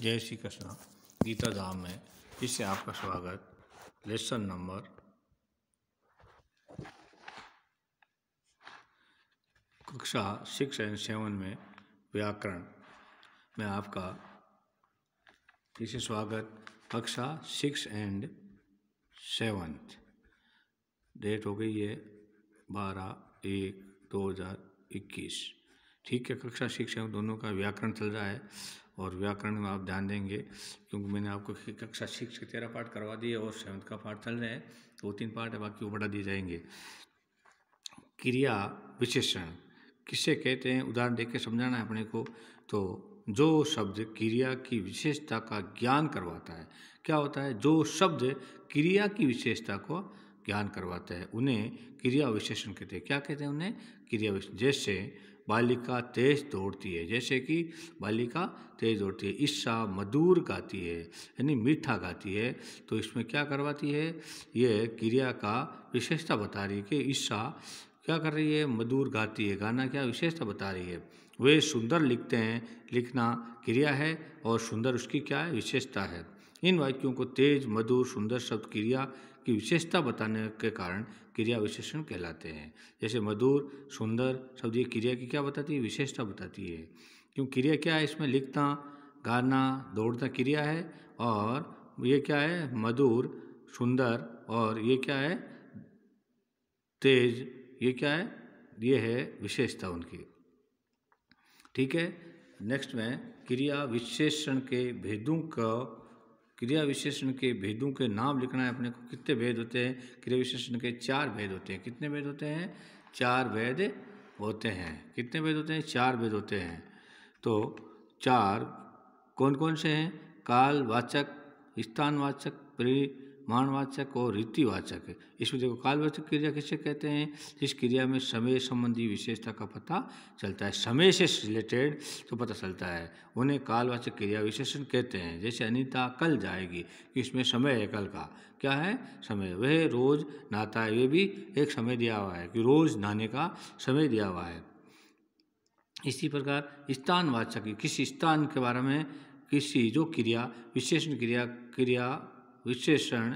जय श्री कृष्णा गीता धाम में इससे आपका स्वागत लेसन नंबर कक्षा सिक्स एंड सेवन में व्याकरण में आपका इसे स्वागत कक्षा सिक्स एंड सेवन्थ डेट हो गई है बारह एक दो हज़ार इक्कीस ठीक है कक्षा सिक्स एवं दोनों का व्याकरण चल रहा है और व्याकरण में आप ध्यान देंगे क्योंकि मैंने आपको कक्षा सिक्स के तेरह पार्ट करवा दिए और सेवन्थ का पार्ट चल रहा है दो तो तीन पार्ट है बाकी वो बढ़ा दिए जाएंगे क्रिया विशेषण किसे कहते हैं उदाहरण देख के समझाना है अपने को तो जो शब्द क्रिया की विशेषता का ज्ञान करवाता है क्या होता है जो शब्द क्रिया की विशेषता को ज्ञान करवाता है उन्हें क्रिया विशेषण कहते हैं क्या कहते हैं उन्हें क्रिया विशेष जैसे बालिका तेज दौड़ती है जैसे कि बालिका तेज दौड़ती है ईस्सा मधुर गाती है यानी मीठा गाती है तो इसमें क्या करवाती है ये क्रिया का विशेषता बता रही है कि ईस्सा क्या कर रही है मधुर गाती है गाना क्या विशेषता बता रही है वे सुंदर लिखते हैं लिखना क्रिया है और सुंदर उसकी क्या है विशेषता है इन वाक्यों को तेज मधुर सुंदर शब्द क्रिया की विशेषता बताने के कारण क्रिया विशेषण कहलाते हैं जैसे मधुर सुंदर शब्द ये क्रिया की क्या बताती है विशेषता बताती है क्यों क्रिया क्या है इसमें लिखना गाना दौड़ना क्रिया है और ये क्या है मधुर सुंदर और ये क्या है तेज ये क्या है ये है विशेषता उनकी ठीक है नेक्स्ट में क्रिया विशेषण के भेदों का क्रिया विशेषण के भेदों के नाम लिखना है अपने को कितने भेद होते हैं क्रिया विशेषण के चार भेद होते हैं कितने भेद होते हैं चार भेद होते हैं कितने भेद होते हैं चार भेद होते हैं तो चार कौन कौन से हैं काल वाचक स्थानवाचक प्री मानवाचक और रीतिवाचक है इसमें देखो कालवाचक क्रिया किसे कहते हैं जिस क्रिया में समय संबंधी विशेषता का पता चलता है समय से रिलेटेड तो पता चलता है उन्हें कालवाचक क्रिया विशेषण कहते हैं जैसे अनिता कल जाएगी कि इसमें समय है कल का क्या है समय वह रोज़ नहाता है वे भी एक समय दिया हुआ है कि रोज़ नहाने का समय दिया हुआ है इसी प्रकार स्थानवाचक किसी स्थान के बारे में किसी जो क्रिया विशेषण क्रिया क्रिया विशेषण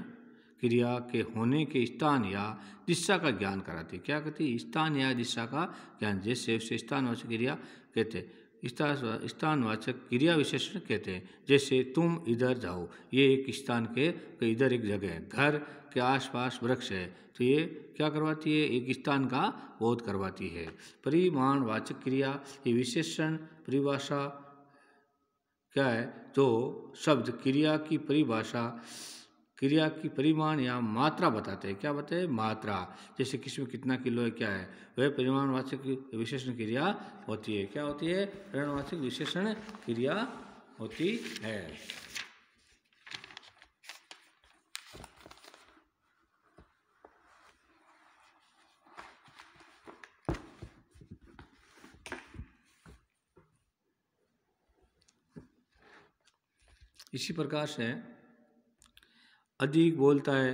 क्रिया के होने के स्थान या दिशा का ज्ञान कराती क्या कहती स्थान या दिशा का ज्ञान जैसे उसे स्थानवाचक क्रिया कहते स्थानवाचक क्रिया विशेषण कहते हैं जैसे तुम इधर जाओ ये एक स्थान के तो इधर एक जगह है घर के आसपास वृक्ष है तो ये क्या करवाती है एक स्थान का बोध करवाती है परिमाणवाचक क्रिया ये विशेषण परिभाषा क्या है जो तो शब्द क्रिया की परिभाषा क्रिया की परिमाण या मात्रा बताते हैं क्या बताए मात्रा जैसे में कितना किलो है क्या है वह परिमाणवाचक विशेषण क्रिया होती है क्या होती है परिमाणवाचक विशेषण क्रिया होती है इसी प्रकार से अधिक बोलता है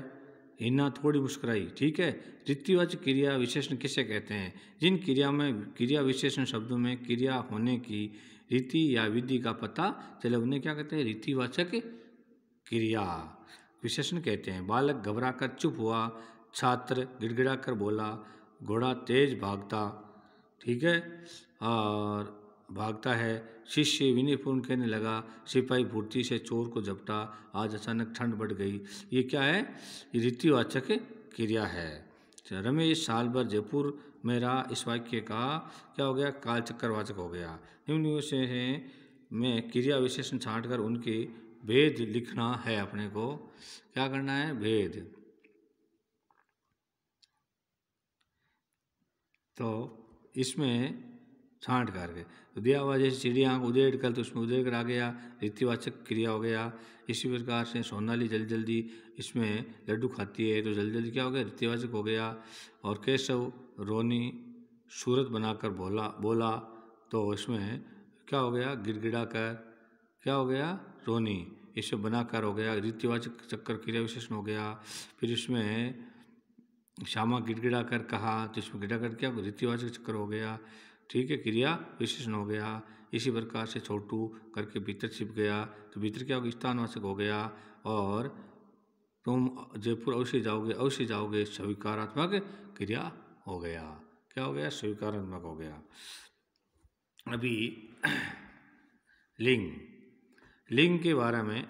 हिना थोड़ी मुस्कुराई ठीक है रित्तिवाच क्रिया विशेषण किसे कहते हैं जिन क्रिया में क्रिया विशेषण शब्दों में क्रिया होने की रीति या विधि का पता चले उन्हें क्या कहते हैं रीतिवाचक क्रिया विशेषण कहते हैं बालक घबरा कर चुप हुआ छात्र गिड़गिड़ा कर बोला घोड़ा तेज भागता ठीक है और भागता है शिष्य विनयपूर्ण कहने लगा सिपाही फूर्ति से चोर को झपटा आज अचानक ठंड बढ़ गई ये क्या है रीतिवाचक क्रिया है अच्छा, रमेश साल भर जयपुर मेरा इस वाक्य का क्या हो गया कालचक्रवाचक हो गया निम्न से में क्रिया विशेषण छाँट कर उनके भेद लिखना है अपने को क्या करना है भेद तो इसमें छांट करके तो दिया हुआ जैसे चिड़िया उदेड़ कल तो उसमें उदेड़ कर आ गया रीतिवाचक क्रिया हो गया इसी प्रकार से सोनाली जल्दी जल्दी इसमें लड्डू खाती है तो जल्दी जल्दी क्या हो गया रीतिवाचक हो गया और केशव रोनी सूरत बनाकर बोला बोला तो इसमें क्या हो गया गिड़गिड़ा कर क्या हो गया रोनी इसे बनाकर हो गया रीतिवाचक चक्कर क्रिया विशेषण हो गया फिर इसमें श्यामा गिड़गिड़ा कर कहा तो इसमें गिड़ा कर क्या रीतिवाचक चक्कर हो गया ठीक है क्रिया विशेषण हो गया इसी प्रकार से छोटू करके भीतर छिप गया तो भीतर क्या होगा स्थानवाचक हो गया और तुम जयपुर अवश्य जाओगे अवश्य जाओगे स्वीकारात्मक क्रिया हो गया क्या हो गया स्वीकारात्मक हो गया अभी लिंग लिंग के बारे में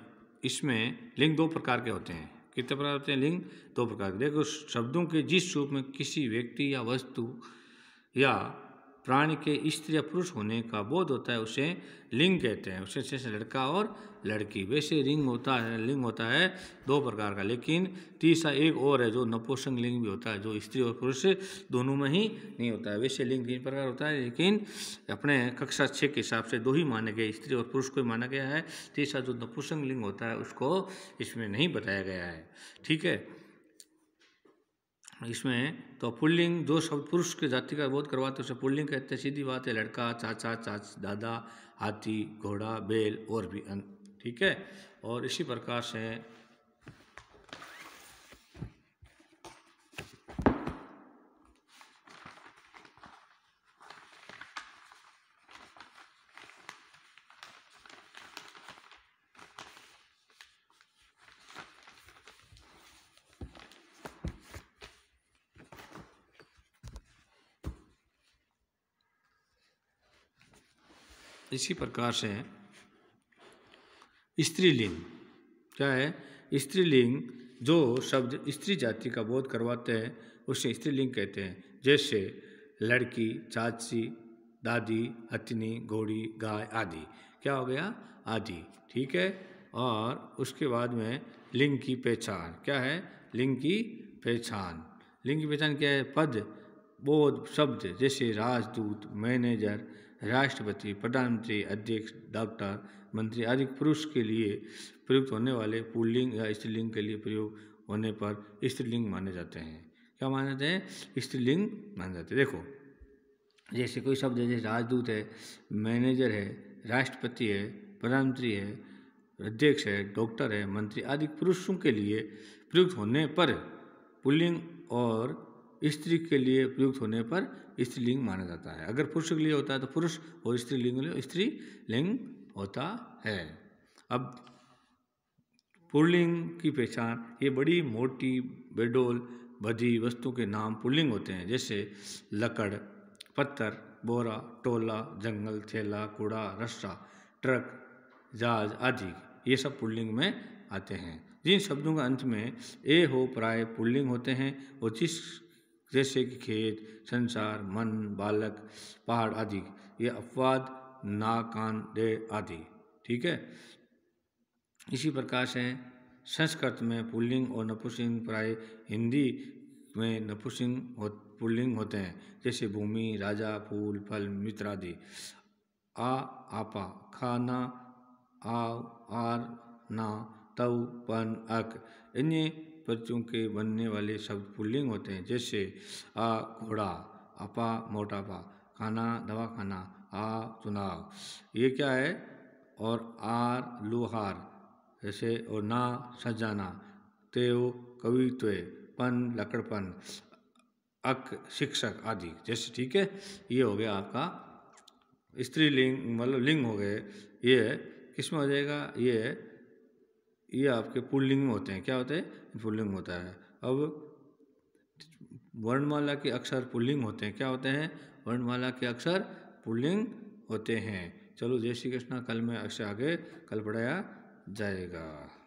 इसमें लिंग दो प्रकार के होते हैं कितने प्रकार होते हैं लिंग दो प्रकार के देखो शब्दों के जिस रूप में किसी व्यक्ति या वस्तु या प्राणी के स्त्री या पुरुष होने का बोध होता है उसे लिंग कहते हैं उसे जैसे लड़का और लड़की वैसे लिंग होता है लिंग होता है दो प्रकार का लेकिन तीसरा एक और है जो नपोषण लिंग भी होता है जो स्त्री और पुरुष दोनों में ही नहीं होता है वैसे लिंग तीन प्रकार होता है लेकिन अपने कक्षा छः के हिसाब से दो ही माने गए स्त्री और पुरुष को ही माना गया है तीसरा जो नपोषण लिंग होता है उसको इसमें नहीं बताया गया है ठीक है इसमें तो पुल्लिंग दो शब्द पुरुष के जाति का बोध करवाते उसे पुल्लिंग कहते हैं सीधी बात है लड़का चाचा चाच दादा हाथी घोड़ा बैल और भी अन्य ठीक है और इसी प्रकार से इसी प्रकार से स्त्रीलिंग क्या है स्त्रीलिंग जो शब्द स्त्री जाति का बोध करवाते हैं उसे स्त्रीलिंग कहते हैं जैसे लड़की चाची दादी हथनी घोड़ी गाय आदि क्या हो गया आदि ठीक है और उसके बाद में लिंग की पहचान क्या है लिंग की पहचान लिंग की पहचान क्या है पद बोध शब्द जैसे राजदूत मैनेजर राष्ट्रपति प्रधानमंत्री अध्यक्ष डॉक्टर मंत्री आदि पुरुष के लिए प्रयुक्त होने वाले पुल्लिंग या स्त्रीलिंग के लिए प्रयोग होने पर स्त्रीलिंग माने जाते हैं क्या माने जाते हैं स्त्रीलिंग माने जाते हैं देखो जैसे कोई शब्द है जैसे राजदूत है मैनेजर है राष्ट्रपति है प्रधानमंत्री है अध्यक्ष है डॉक्टर है मंत्री आदि पुरुषों के लिए प्रयुक्त होने पर पुल्लिंग और स्त्री के लिए प्रयुक्त होने पर स्त्रीलिंग माना जाता है अगर पुरुष के लिए होता है तो पुरुष और स्त्रीलिंग स्त्री लिंग होता है अब पुल्लिंग की पहचान ये बड़ी मोटी बेडोल बधी वस्तु के नाम पुल्लिंग होते हैं जैसे लकड़ पत्थर बोरा टोला जंगल थैला कूड़ा रस्सा ट्रक जहाज आदि ये सब पुल्लिंग में आते हैं जिन शब्दों का अंत में ए हो प्राय पुल्लिंग होते हैं और जिस जैसे कि खेत संसार मन बालक पहाड़ आदि ये अपवाद दे आदि ठीक है इसी प्रकार से संस्कृत में पुल्लिंग और नपुसिंग प्राय हिंदी में नपुसिंग हो पुल्लिंग होते हैं जैसे भूमि राजा फूल फल मित्र आदि आ आपा खाना आ आर ना तव पन अक इन्हीं प्रत्ययों के बनने वाले शब्द पुल्लिंग होते हैं जैसे आ घोड़ा अपा मोटापा खाना दवा खाना आ चुनाव ये क्या है और आर लुहार जैसे और ना सजाना तेव कवित्व पन लकड़पन अक शिक्षक आदि जैसे ठीक है ये हो गया आपका स्त्रीलिंग मतलब लिंग हो गए ये किस में हो जाएगा ये ये आपके पुल्लिंग में होते हैं क्या होते हैं पुल्लिंग होता है अब वर्णमाला के अक्षर पुल्लिंग होते हैं क्या होते हैं वर्णमाला के अक्षर पुल्लिंग होते हैं चलो जय श्री कृष्णा कल में अक्षर आगे कल पढ़ाया जाएगा